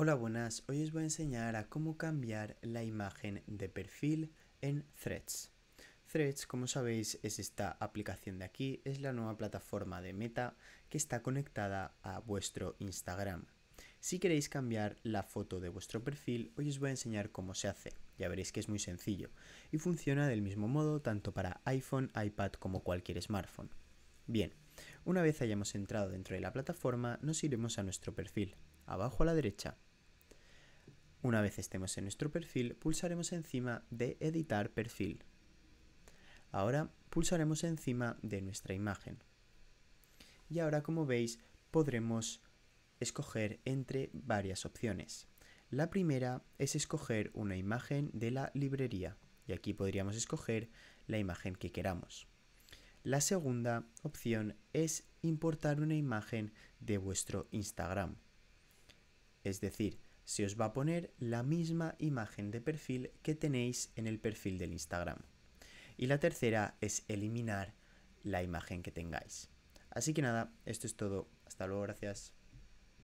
Hola buenas, hoy os voy a enseñar a cómo cambiar la imagen de perfil en Threads. Threads, como sabéis, es esta aplicación de aquí, es la nueva plataforma de Meta que está conectada a vuestro Instagram. Si queréis cambiar la foto de vuestro perfil, hoy os voy a enseñar cómo se hace. Ya veréis que es muy sencillo y funciona del mismo modo tanto para iPhone, iPad como cualquier smartphone. Bien, una vez hayamos entrado dentro de la plataforma, nos iremos a nuestro perfil, abajo a la derecha una vez estemos en nuestro perfil, pulsaremos encima de Editar perfil. Ahora pulsaremos encima de nuestra imagen. Y ahora, como veis, podremos escoger entre varias opciones. La primera es escoger una imagen de la librería y aquí podríamos escoger la imagen que queramos. La segunda opción es importar una imagen de vuestro Instagram. Es decir, se os va a poner la misma imagen de perfil que tenéis en el perfil del Instagram. Y la tercera es eliminar la imagen que tengáis. Así que nada, esto es todo. Hasta luego, gracias.